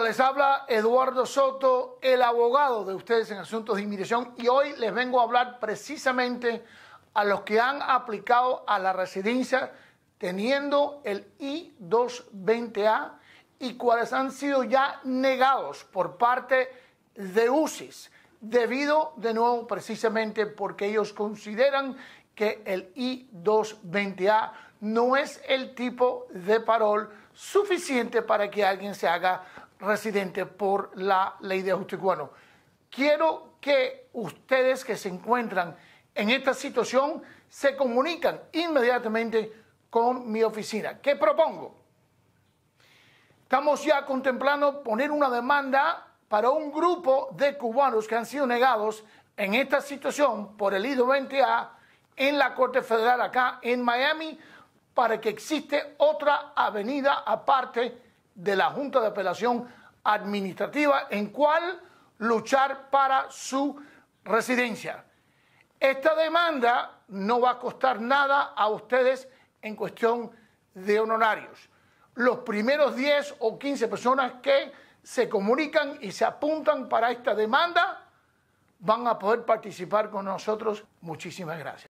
les habla Eduardo Soto, el abogado de ustedes en asuntos de inmigración, y hoy les vengo a hablar precisamente a los que han aplicado a la residencia teniendo el I-220A y cuáles han sido ya negados por parte de UCIS, debido de nuevo precisamente porque ellos consideran que el I-220A no es el tipo de parol suficiente para que alguien se haga residente por la ley de ajuste cubano. Quiero que ustedes que se encuentran en esta situación se comuniquen inmediatamente con mi oficina. ¿Qué propongo? Estamos ya contemplando poner una demanda para un grupo de cubanos que han sido negados en esta situación por el I-20A en la Corte Federal acá en Miami para que existe otra avenida aparte de la Junta de Apelación Administrativa en cual luchar para su residencia. Esta demanda no va a costar nada a ustedes en cuestión de honorarios. Los primeros 10 o 15 personas que se comunican y se apuntan para esta demanda van a poder participar con nosotros. Muchísimas gracias.